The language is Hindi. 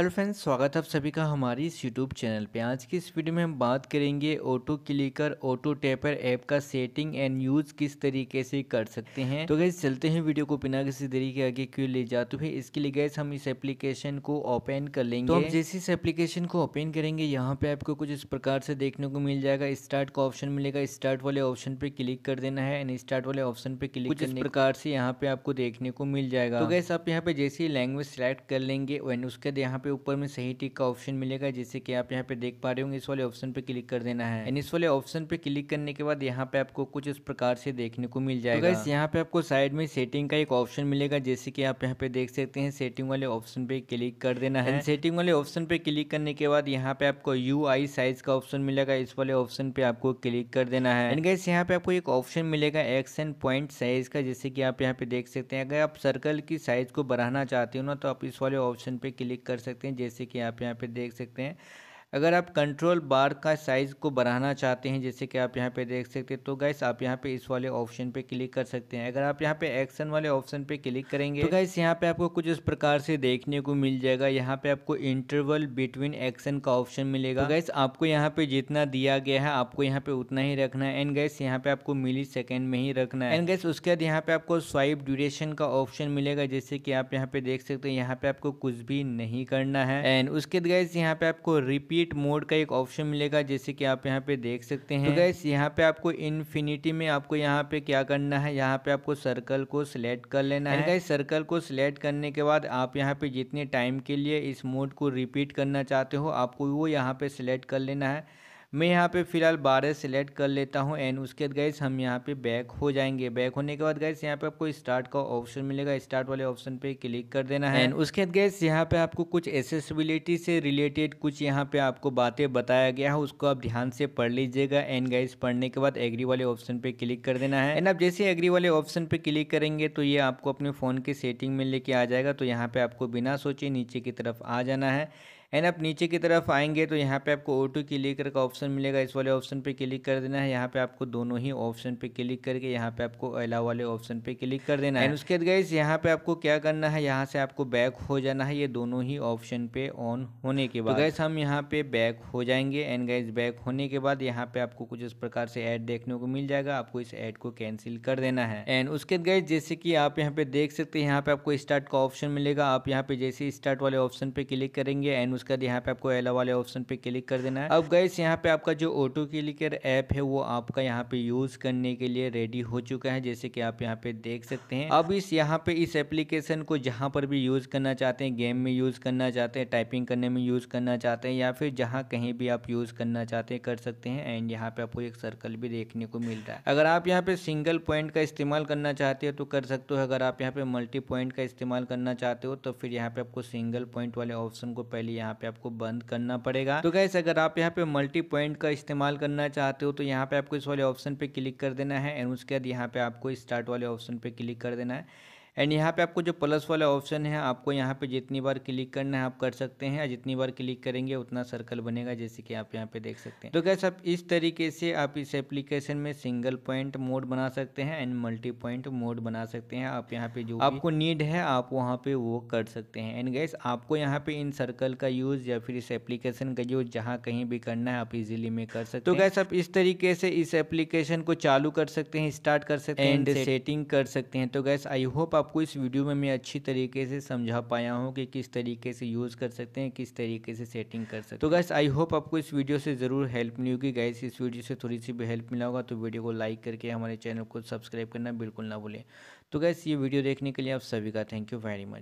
हेलो फ्रेंड्स स्वागत है आप सभी का हमारी इस यूट्यूब चैनल पे आज की इस वीडियो में हम बात करेंगे auto clicker auto tapper app का सेटिंग एंड यूज किस तरीके से कर सकते हैं तो गैस चलते हैं वीडियो को बिना किसी तरीके आगे क्यों ले जाते हुए इसके लिए गैस हम इस एप्लीकेशन को ओपन कर लेंगे तो जैसे इस एप्लीकेशन को ओपन करेंगे यहाँ पे आपको कुछ इस प्रकार से देखने को मिल जाएगा स्टार्ट का ऑप्शन मिलेगा स्टार्ट वाले ऑप्शन पे क्लिक कर देना है एंड स्टार्ट वाले ऑप्शन पे क्लिक कुछ इस प्रकार से यहाँ पे आपको देखने को मिल जाएगा तो गैस आप यहाँ पे जैसे लैंग्वेज सिलेक्ट कर लेंगे एंड उसके बाद यहाँ पे पे ऊपर में सही टिक का ऑप्शन मिलेगा जैसे कि आप यहाँ पे देख पा रहे होंगे इस वाले ऑप्शन पे क्लिक कर देना है एंड इस वाले ऑप्शन पे क्लिक करने के बाद यहाँ पे आपको कुछ इस प्रकार से देखने को मिल तो जाएगा तो यहाँ पे आपको साइड में सेटिंग का एक ऑप्शन मिलेगा जैसे कि आप यहाँ पे देख सकते हैं सेटिंग वाले ऑप्शन पे क्लिक कर देना है सेटिंग वाले ऑप्शन पे क्लिक करने के बाद यहाँ पे आपको यू साइज का ऑप्शन मिलेगा इस वाले ऑप्शन पे आपको क्लिक कर देना है एंड गैस यहाँ पे आपको एक ऑप्शन मिलेगा एक्स एंड पॉइंट साइज का जैसे कि आप यहाँ पे देख सकते हैं अगर आप सर्कल की साइज को बढ़ाना चाहते हो ना तो आप इस वाले ऑप्शन पे क्लिक कर सकते सकते हैं जैसे कि आप यहाँ पे देख सकते हैं अगर आप कंट्रोल बार का साइज़ को बढ़ाना चाहते हैं जैसे कि आप यहाँ पे देख सकते हैं तो गैस आप यहाँ पे इस वाले ऑप्शन पे क्लिक कर सकते हैं अगर आप यहाँ पे एक्शन वाले ऑप्शन पे क्लिक करेंगे तो गैस यहाँ पे आपको कुछ इस प्रकार से देखने को मिल जाएगा यहाँ पे आपको इंटरवल बिटवीन एक्शन का ऑप्शन मिलेगा तो गैस आपको यहाँ पे जितना दिया गया है आपको यहाँ पे उतना ही रखना है एंड गैस यहाँ पे आपको मिली सेकेंड में ही रखना है एंड गैस उसके बाद यहाँ पे आपको स्वाइप ड्यूरेशन का ऑप्शन मिलेगा जैसे कि आप यहाँ पे देख सकते हैं यहाँ पे आपको कुछ भी नहीं करना है एंड उसके बाद गैस यहाँ पे आपको रिपीट इनफिनिट मोड का एक ऑप्शन मिलेगा जैसे कि आप यहाँ पे देख सकते तो हैं तो गैस यहाँ पे आपको इन्फिनिटी में आपको यहाँ पे क्या करना है यहाँ पे आपको सर्कल को सिलेक्ट कर लेना है गैस सर्कल को सिलेक्ट करने के बाद आप यहाँ पे जितने टाइम के लिए इस मोड को रिपीट करना चाहते हो आपको वो यहाँ पे सिलेक्ट कर लेना है मैं यहाँ पे फ़िलहाल बारह सेलेक्ट कर लेता हूँ एंड उसके बाद गैस हम यहाँ पे बैक हो जाएंगे बैक होने के बाद गैस यहाँ पे आपको स्टार्ट का ऑप्शन मिलेगा स्टार्ट वाले ऑप्शन पे क्लिक कर देना है एंड उसके बाद गैस यहाँ पे आपको कुछ एसेसिबिलिटी से रिलेटेड कुछ यहाँ पे आपको बातें बताया गया है उसको आप ध्यान से पढ़ लीजिएगा एंड गैस पढ़ने के बाद एग्री वाले ऑप्शन पे क्लिक कर देना है एंड आप जैसे एग्री वाले ऑप्शन पे क्लिक करेंगे तो ये आपको अपने फ़ोन की सेटिंग में लेके आ जाएगा तो यहाँ पे आपको बिना सोचे नीचे की तरफ आ जाना है एंड आप नीचे की तरफ आएंगे तो यहाँ पे आपको ओ टू क्लिकर का ऑप्शन मिलेगा इस वाले ऑप्शन पे क्लिक कर देना है यहाँ पे आपको दोनों ही ऑप्शन पे क्लिक करके यहाँ पे आपको अला वाले ऑप्शन पे क्लिक कर देना है एंड उसके बाद यहाँ पे आपको क्या करना है यहाँ से आपको बैक हो जाना है ये दोनों ही ऑप्शन पे ऑन होने के बाद तो गैस हम यहाँ पे बैक हो जाएंगे एंड गैस बैक होने के बाद यहाँ पे आपको कुछ इस प्रकार से एड देखने को मिल जाएगा आपको इस एड को कैंसिल कर देना है एंड उसके बाद गैस जैसे कि आप यहाँ पे देख सकते हैं यहाँ पे आपको स्टार्ट का ऑप्शन मिलेगा आप यहाँ पे जैसे स्टार्ट वाले ऑप्शन पे क्लिक करेंगे एंड उसके बाद यहाँ पे आपको एलो वाले ऑप्शन पे क्लिक कर देना है अब गैस यहाँ पे आपका जो ऑटो क्लिकर ऐप है वो आपका यहाँ पे यूज करने के लिए रेडी हो चुका है जैसे कि आप यहाँ पे देख सकते हैं अब इस यहाँ पे इस एप्लीकेशन को जहाँ पर भी यूज करना चाहते हैं गेम में यूज करना चाहते हैं टाइपिंग करने में यूज करना चाहते हैं या फिर जहाँ कहीं भी आप यूज करना चाहते हैं कर सकते हैं एंड यहाँ पे आपको एक सर्कल भी देखने को मिल रहा है अगर आप यहाँ पे सिंगल पॉइंट का इस्तेमाल करना चाहते हो तो कर सकते हो अगर आप यहाँ पे मल्टी पॉइंट का इस्तेमाल करना चाहते हो तो फिर यहाँ पे आपको सिंगल पॉइंट वाले ऑप्शन को पहले यहाँ यहाँ पे आपको बंद करना पड़ेगा तो गैस अगर आप यहाँ पे मल्टी पॉइंट का इस्तेमाल करना चाहते हो तो यहाँ पे आपको इस वाले ऑप्शन पे क्लिक कर देना है एंड उसके बाद यहाँ पे आपको स्टार्ट वाले ऑप्शन पे क्लिक कर देना है एंड यहाँ पे आपको जो प्लस वाला ऑप्शन है आपको यहाँ पे जितनी बार क्लिक करना है आप कर सकते हैं जितनी बार क्लिक करेंगे उतना सर्कल बनेगा जैसे कि आप यहाँ पे देख सकते हैं तो कैसे आप इस तरीके से आप इस एप्लीकेशन में सिंगल पॉइंट मोड बना सकते हैं एंड मल्टी पॉइंट मोड बना सकते हैं आप यहाँ पे जो आपको नीड है आप वहाँ पे वो कर सकते हैं एंड गैस आपको यहाँ पे इन सर्कल का यूज़ या फिर इस एप्लीकेशन का यूज़ जहाँ कहीं भी करना है आप इजिली में कर सकते तो गैस आप इस तरीके से इस एप्लीकेशन को चालू कर सकते हैं स्टार्ट कर सकते हैं एंड सेटिंग कर सकते हैं तो गैस आई होप आपको इस वीडियो में मैं अच्छी तरीके से समझा पाया हूँ कि किस तरीके से यूज़ कर सकते हैं किस तरीके से सेटिंग कर सकते हैं तो गैस आई होप आपको इस वीडियो से ज़रूर हेल्प मिली होगी गैस इस वीडियो से थोड़ी सी भी हेल्प मिला होगा तो वीडियो को लाइक करके हमारे चैनल को सब्सक्राइब करना बिल्कुल ना भूलें तो गैस ये वीडियो देखने के लिए आप सभी का थैंक यू वेरी मच